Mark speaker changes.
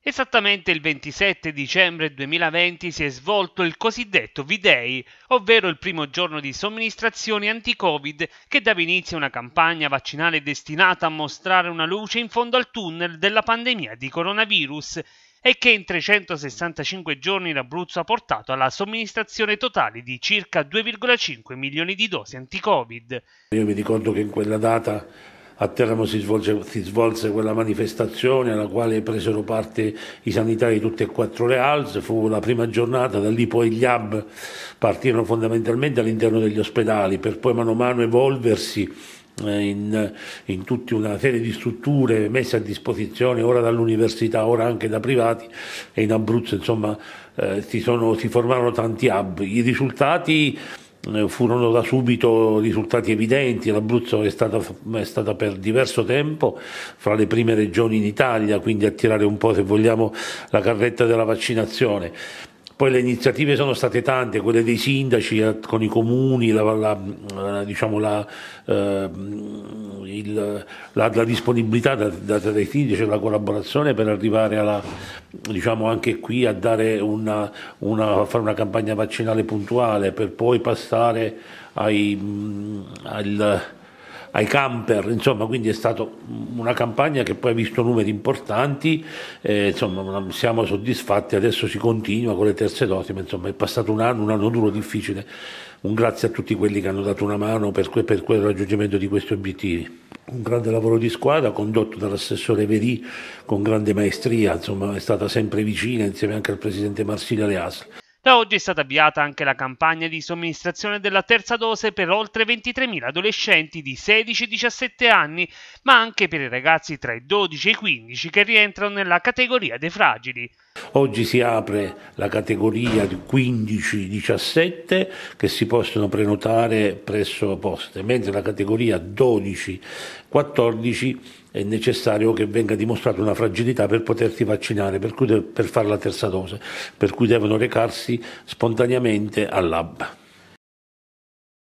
Speaker 1: Esattamente il 27 dicembre 2020 si è svolto il cosiddetto V-Day, ovvero il primo giorno di somministrazioni anti-Covid che dava inizio a una campagna vaccinale destinata a mostrare una luce in fondo al tunnel della pandemia di coronavirus e che in 365 giorni l'Abruzzo ha portato alla somministrazione totale di circa 2,5 milioni di dosi anti-Covid.
Speaker 2: Io mi ricordo che in quella data a Teramo si svolge, si svolse quella manifestazione alla quale presero parte i sanitari di tutte e quattro le ALS, fu la prima giornata, da lì poi gli hub partirono fondamentalmente all'interno degli ospedali per poi mano a mano evolversi eh, in, in tutta una serie di strutture messe a disposizione ora dall'università, ora anche da privati e in Abruzzo insomma eh, si, sono, si formarono tanti hub. I risultati furono da subito risultati evidenti, l'Abruzzo è stata, è stata, per diverso tempo fra le prime regioni in Italia, quindi a tirare un po' se vogliamo la carretta della vaccinazione. Poi le iniziative sono state tante, quelle dei sindaci eh, con i comuni, la, la, eh, diciamo la, eh, il, la disponibilità data dai sindaci, la collaborazione per arrivare alla, diciamo anche qui a, una, una, fare una campagna vaccinale puntuale per poi passare ai, mm, al, ai camper, insomma, quindi è stata una campagna che poi ha visto numeri importanti, eh, insomma, siamo soddisfatti, adesso si continua con le terze dosi, ma insomma è passato un anno, un anno duro, difficile, un grazie a tutti quelli che hanno dato una mano per, per, per il raggiungimento di questi obiettivi un grande lavoro di squadra condotto dall'assessore Verì con grande maestria, insomma è stata sempre vicina insieme anche al presidente Marsilio Leasl.
Speaker 1: Da oggi è stata avviata anche la campagna di somministrazione della terza dose per oltre 23.000 adolescenti di 16 17 anni, ma anche per i ragazzi tra i 12 e i 15 che rientrano nella categoria dei fragili.
Speaker 2: Oggi si apre la categoria 15-17 che si possono prenotare presso poste, mentre la categoria 12-14 è necessario che venga dimostrata una fragilità per potersi vaccinare, per, cui, per fare la terza dose, per cui devono recarsi spontaneamente al lab.